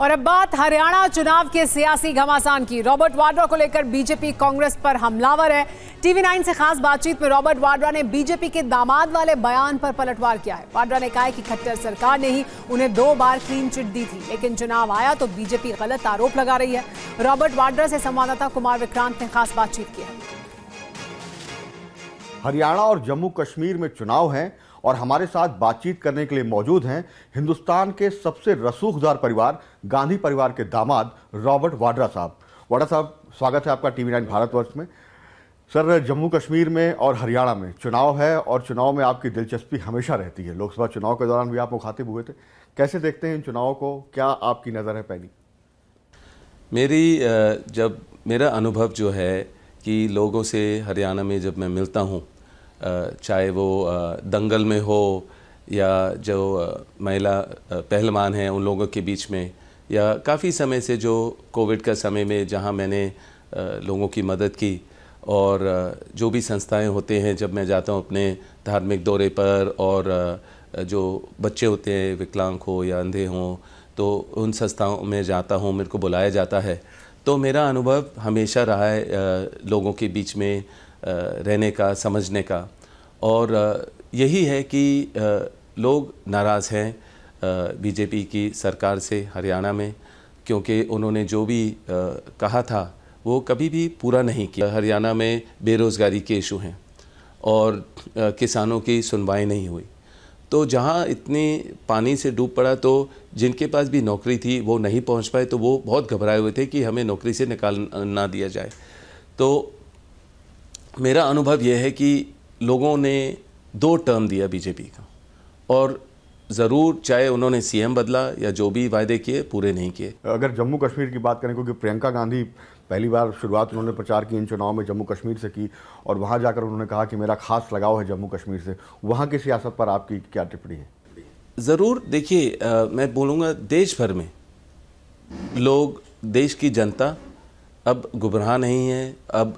और अब बात हरियाणा चुनाव के सियासी घमासान की रॉबर्ट वाड्रा को लेकर बीजेपी कांग्रेस पर हमलावर है टीवी नाइन से खास बातचीत में रॉबर्ट वाड्रा ने बीजेपी के दामाद वाले बयान पर पलटवार किया है वाड्रा ने कहा कि खट्टर सरकार ने ही उन्हें दो बार क्लीन चिट दी थी लेकिन चुनाव आया तो बीजेपी गलत आरोप लगा रही है रॉबर्ट वाड्रा से संवाददाता कुमार विक्रांत ने खास बातचीत की हरियाणा और जम्मू कश्मीर में चुनाव है और हमारे साथ बातचीत करने के लिए मौजूद हैं हिंदुस्तान के सबसे रसूखदार परिवार गांधी परिवार के दामाद रॉबर्ट वाड्रा साहब वाड्रा साहब स्वागत है आपका टीवी नाइन भारतवर्ष में सर जम्मू कश्मीर में और हरियाणा में चुनाव है और चुनाव में आपकी दिलचस्पी हमेशा रहती है लोकसभा चुनाव के दौरान भी आप मुखातिब हुए थे कैसे देखते हैं इन चुनावों को क्या आपकी नज़र है पहली मेरी जब मेरा अनुभव जो है कि लोगों से हरियाणा में जब मैं मिलता हूँ चाहे वो दंगल में हो या जो महिला पहलवान हैं उन लोगों के बीच में या काफ़ी समय से जो कोविड का समय में जहां मैंने लोगों की मदद की और जो भी संस्थाएं होते हैं जब मैं जाता हूं अपने धार्मिक दौरे पर और जो बच्चे होते हैं विकलांग हो या अंधे हों तो उन संस्थाओं में जाता हूं मेरे को बुलाया जाता है तो मेरा अनुभव हमेशा रहा है लोगों के बीच में रहने का समझने का और यही है कि लोग नाराज़ हैं बीजेपी की सरकार से हरियाणा में क्योंकि उन्होंने जो भी कहा था वो कभी भी पूरा नहीं किया हरियाणा में बेरोज़गारी के इशू हैं और किसानों की सुनवाई नहीं हुई तो जहाँ इतनी पानी से डूब पड़ा तो जिनके पास भी नौकरी थी वो नहीं पहुँच पाए तो वो बहुत घबराए हुए थे कि हमें नौकरी से निकाल ना दिया जाए तो मेरा अनुभव यह है कि लोगों ने दो टर्म दिया बीजेपी का और ज़रूर चाहे उन्होंने सीएम बदला या जो भी वायदे किए पूरे नहीं किए अगर जम्मू कश्मीर की बात करें क्योंकि प्रियंका गांधी पहली बार शुरुआत उन्होंने प्रचार की इन चुनाव में जम्मू कश्मीर से की और वहाँ जाकर उन्होंने कहा कि मेरा खास लगाव है जम्मू कश्मीर से वहाँ की सियासत पर आपकी क्या टिप्पणी है ज़रूर देखिए मैं बोलूँगा देश भर में लोग देश की जनता अब गुमराह नहीं है अब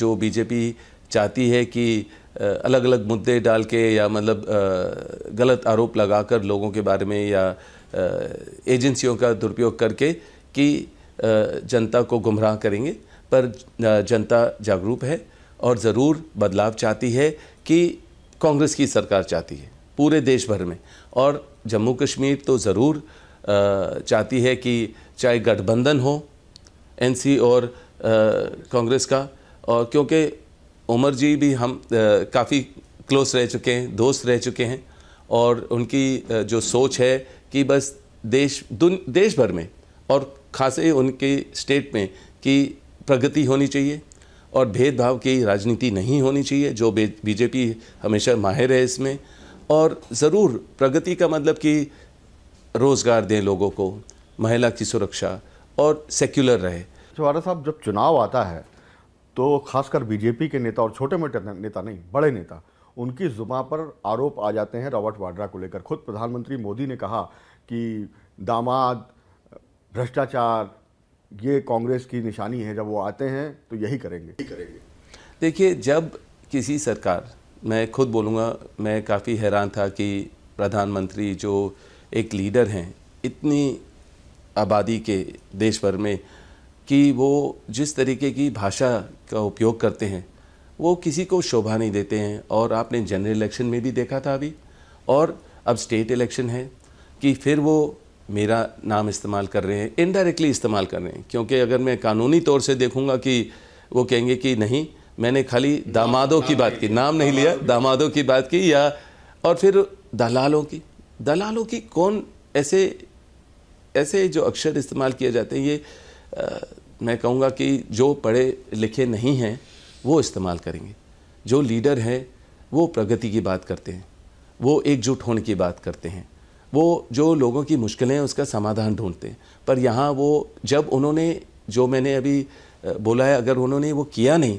जो बीजेपी चाहती है कि अलग अलग मुद्दे डाल के या मतलब गलत आरोप लगाकर लोगों के बारे में या एजेंसियों का दुरुपयोग करके कि जनता को गुमराह करेंगे पर जनता जागरूक है और ज़रूर बदलाव चाहती है कि कांग्रेस की सरकार चाहती है पूरे देश भर में और जम्मू कश्मीर तो ज़रूर चाहती है कि चाहे गठबंधन हो एनसी और कांग्रेस का और क्योंकि उमर जी भी हम काफ़ी क्लोज रह चुके हैं दोस्त रह चुके हैं और उनकी जो सोच है कि बस देश देश भर में और खासे उनके स्टेट में कि प्रगति होनी चाहिए और भेदभाव की राजनीति नहीं होनी चाहिए जो बीजेपी हमेशा माहिर है इसमें और ज़रूर प्रगति का मतलब कि रोज़गार दें लोगों को महिला की सुरक्षा और सेक्युलर रहे चौहान साहब जब चुनाव आता है तो खासकर बीजेपी के नेता और छोटे मोटे नेता नहीं बड़े नेता उनकी जुबा पर आरोप आ जाते हैं रॉबर्ट वाड्रा को लेकर खुद प्रधानमंत्री मोदी ने कहा कि दामाद भ्रष्टाचार ये कांग्रेस की निशानी है जब वो आते हैं तो यही करेंगे यही करेंगे देखिए जब किसी सरकार मैं खुद बोलूँगा मैं काफ़ी हैरान था कि प्रधानमंत्री जो एक लीडर हैं इतनी आबादी के देश भर में कि वो जिस तरीके की भाषा का उपयोग करते हैं वो किसी को शोभा नहीं देते हैं और आपने जनरल इलेक्शन में भी देखा था अभी और अब स्टेट इलेक्शन है कि फिर वो मेरा नाम इस्तेमाल कर रहे हैं इनडायरेक्टली इस्तेमाल कर रहे हैं क्योंकि अगर मैं कानूनी तौर से देखूंगा कि वो कहेंगे कि नहीं मैंने खाली दामादों की बात की नाम नहीं लिया दामादों की बात की या और फिर दलालों की दलालों की कौन ऐसे ऐसे जो अक्षर इस्तेमाल किए जाते हैं ये आ, मैं कहूँगा कि जो पढ़े लिखे नहीं हैं वो इस्तेमाल करेंगे जो लीडर हैं वो प्रगति की बात करते हैं वो एकजुट होने की बात करते हैं वो जो लोगों की मुश्किलें हैं उसका समाधान ढूंढते हैं पर यहाँ वो जब उन्होंने जो मैंने अभी बोला है अगर उन्होंने वो किया नहीं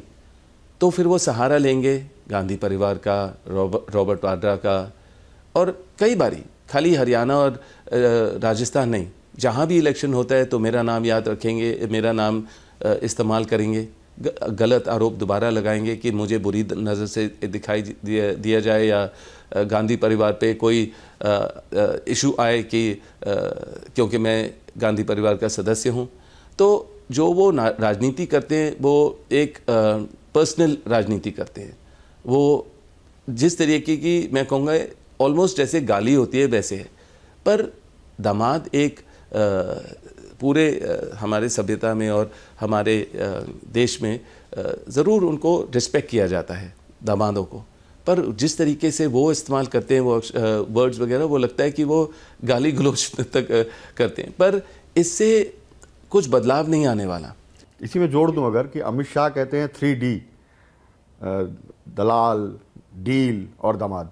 तो फिर वो सहारा लेंगे गांधी परिवार का रॉबर्ट वाड्रा का और कई बारी खाली हरियाणा और राजस्थान नहीं जहाँ भी इलेक्शन होता है तो मेरा नाम याद रखेंगे मेरा नाम इस्तेमाल करेंगे गलत आरोप दोबारा लगाएंगे कि मुझे बुरी नज़र से दिखाई दिया, जाए या गांधी परिवार पे कोई इशू आए कि क्योंकि मैं गांधी परिवार का सदस्य हूँ तो जो वो राजनीति करते हैं वो एक पर्सनल राजनीति करते हैं वो जिस तरीके की मैं कहूँगा ऑलमोस्ट जैसे गाली होती है वैसे है पर दामाद एक पूरे हमारे सभ्यता में और हमारे देश में ज़रूर उनको रिस्पेक्ट किया जाता है दामादों को पर जिस तरीके से वो इस्तेमाल करते हैं वो वर्ड्स वगैरह वो लगता है कि वो गाली गलोच तक करते हैं पर इससे कुछ बदलाव नहीं आने वाला इसी में जोड़ दूं अगर कि अमित शाह कहते हैं थ्री डी दलाल डील और दामाद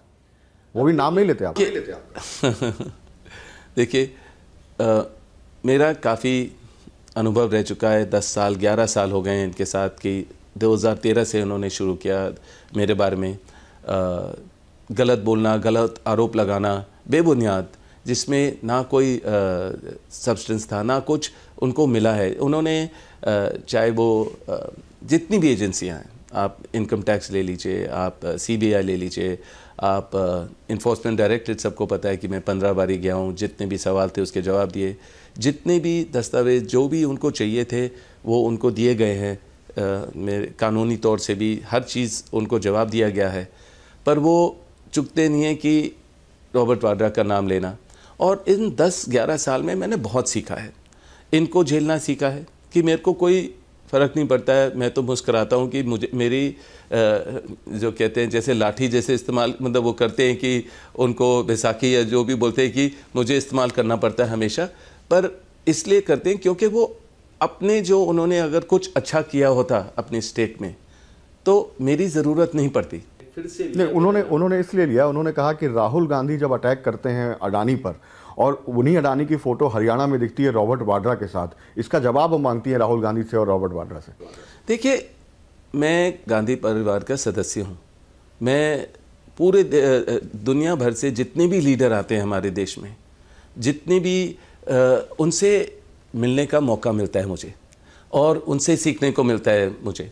वो भी नाम नहीं लेते आप, आप। देखिए मेरा काफ़ी अनुभव रह चुका है दस साल ग्यारह साल हो गए हैं इनके साथ कि 2013 से उन्होंने शुरू किया मेरे बारे में आ, गलत बोलना गलत आरोप लगाना बेबुनियाद जिसमें ना कोई सब्सटेंस था ना कुछ उनको मिला है उन्होंने चाहे वो जितनी भी एजेंसियां हैं आप इनकम टैक्स ले लीजिए आप सीबीआई ले लीजिए आप इन्फोर्समेंट डायरेक्टरेट सबको पता है कि मैं पंद्रह बारी गया हूँ जितने भी सवाल थे उसके जवाब दिए जितने भी दस्तावेज जो भी उनको चाहिए थे वो उनको दिए गए हैं मेरे कानूनी तौर से भी हर चीज़ उनको जवाब दिया गया है पर वो चुकते नहीं हैं कि रॉबर्ट वाड्रा का नाम लेना और इन 10-11 साल में मैंने बहुत सीखा है इनको झेलना सीखा है कि मेरे को कोई फ़र्क नहीं पड़ता है मैं तो मुस्कराता हूँ कि मुझे मेरी जो कहते हैं जैसे लाठी जैसे इस्तेमाल मतलब वो करते हैं कि उनको बैसाखी या जो भी बोलते हैं कि मुझे इस्तेमाल करना पड़ता है हमेशा पर इसलिए करते हैं क्योंकि वो अपने जो उन्होंने अगर कुछ अच्छा किया होता अपने स्टेट में तो मेरी ज़रूरत नहीं पड़ती फिर से नहीं उन्होंने उन्होंने इसलिए लिया उन्होंने कहा कि राहुल गांधी जब अटैक करते हैं अडानी पर और उन्हीं अडानी की फोटो हरियाणा में दिखती है रॉबर्ट वाड्रा के साथ इसका जवाब वो मांगती है राहुल गांधी से और रॉबर्ट वाड्रा से देखिए मैं गांधी परिवार का सदस्य हूँ मैं पूरे दुनिया भर से जितने भी लीडर आते हैं हमारे देश में जितने भी उनसे मिलने का मौका मिलता है मुझे और उनसे सीखने को मिलता है मुझे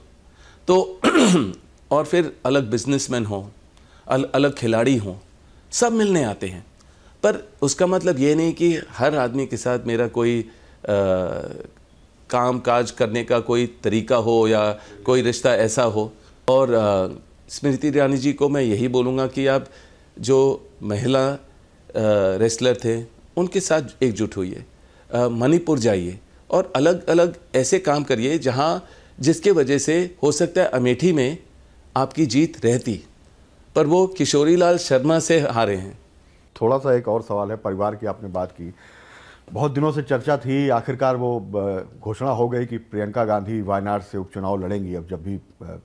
तो और फिर अलग बिजनेसमैन हो अल, अलग खिलाड़ी हों सब मिलने आते हैं पर उसका मतलब ये नहीं कि हर आदमी के साथ मेरा कोई आ, काम काज करने का कोई तरीका हो या कोई रिश्ता ऐसा हो और आ, स्मृति ईरानी जी को मैं यही बोलूँगा कि आप जो महिला रेसलर थे उनके साथ एकजुट हुई मणिपुर जाइए और अलग अलग ऐसे काम करिए जहाँ जिसके वजह से हो सकता है अमेठी में आपकी जीत रहती पर वो किशोरी लाल शर्मा से हारे हैं थोड़ा सा एक और सवाल है परिवार की आपने बात की बहुत दिनों से चर्चा थी आखिरकार वो घोषणा हो गई कि प्रियंका गांधी वायनाड से उपचुनाव लड़ेंगी अब जब भी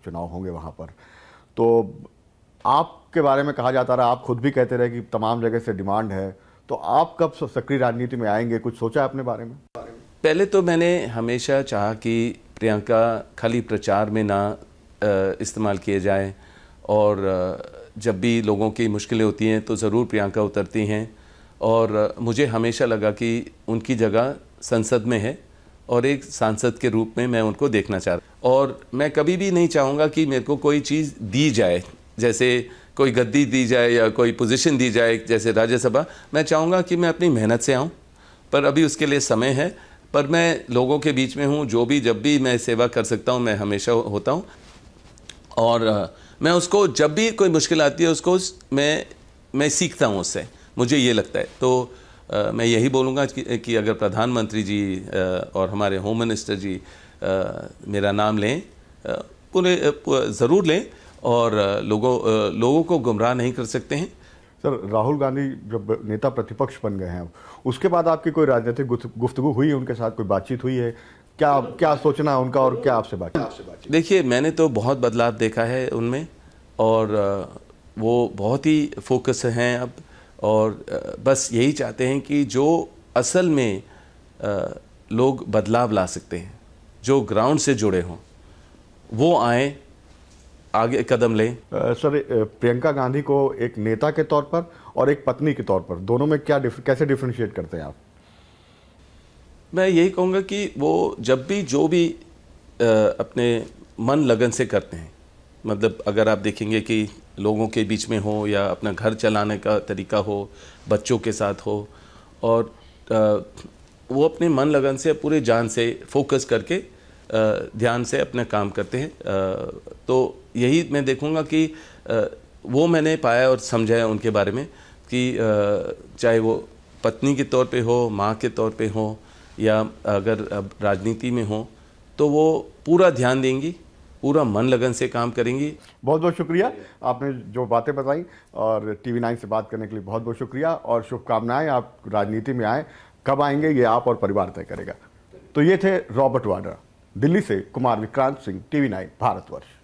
चुनाव होंगे वहाँ पर तो आपके बारे में कहा जाता रहा आप खुद भी कहते रहे कि तमाम जगह से डिमांड है तो आप कब सक्रिय राजनीति में आएंगे कुछ सोचा है अपने बारे में पहले तो मैंने हमेशा चाहा कि प्रियंका खाली प्रचार में ना इस्तेमाल किए जाएँ और जब भी लोगों की मुश्किलें होती हैं तो ज़रूर प्रियंका उतरती हैं और मुझे हमेशा लगा कि उनकी जगह संसद में है और एक सांसद के रूप में मैं उनको देखना चाह और मैं कभी भी नहीं चाहूँगा कि मेरे को कोई चीज़ दी जाए जैसे कोई गद्दी दी जाए या कोई पोजीशन दी जाए जैसे राज्यसभा मैं चाहूँगा कि मैं अपनी मेहनत से आऊँ पर अभी उसके लिए समय है पर मैं लोगों के बीच में हूँ जो भी जब भी मैं सेवा कर सकता हूँ मैं हमेशा होता हूँ और मैं उसको जब भी कोई मुश्किल आती है उसको मैं मैं सीखता हूँ उससे मुझे ये लगता है तो आ, मैं यही बोलूँगा कि, कि अगर प्रधानमंत्री जी आ, और हमारे होम मिनिस्टर जी आ, मेरा नाम लें पूरे ज़रूर लें और लोगों लोगों को गुमराह नहीं कर सकते हैं सर राहुल गांधी जब नेता प्रतिपक्ष बन गए हैं उसके बाद आपकी कोई राजनीतिक गुफ्तगु हुई है उनके साथ कोई बातचीत हुई है क्या क्या सोचना है उनका और क्या आपसे बात देखिए मैंने तो बहुत बदलाव देखा है उनमें और वो बहुत ही फोकस हैं अब और बस यही चाहते हैं कि जो असल में लोग बदलाव ला सकते हैं जो ग्राउंड से जुड़े हों वो आए आगे कदम लें सर प्रियंका गांधी को एक नेता के तौर पर और एक पत्नी के तौर पर दोनों में क्या डिफ, कैसे डिफ्रेंशिएट करते हैं आप मैं यही कहूँगा कि वो जब भी जो भी अपने मन लगन से करते हैं मतलब अगर आप देखेंगे कि लोगों के बीच में हो या अपना घर चलाने का तरीका हो बच्चों के साथ हो और वो अपने मन लगन से पूरे जान से फोकस करके ध्यान से अपना काम करते हैं तो यही मैं देखूँगा कि वो मैंने पाया और समझाया उनके बारे में कि चाहे वो पत्नी के तौर पे हो माँ के तौर पे हो या अगर राजनीति में हों तो वो पूरा ध्यान देंगी पूरा मन लगन से काम करेंगी बहुत बहुत शुक्रिया आपने जो बातें बताई और टीवी नाइन से बात करने के लिए बहुत बहुत शुक्रिया और शुभकामनाएं आप राजनीति में आए कब आएंगे ये आप और परिवार तय करेगा तो ये थे रॉबर्ट वाड्रा दिल्ली से कुमार विक्रांत सिंह टीवी नाइन भारतवर्ष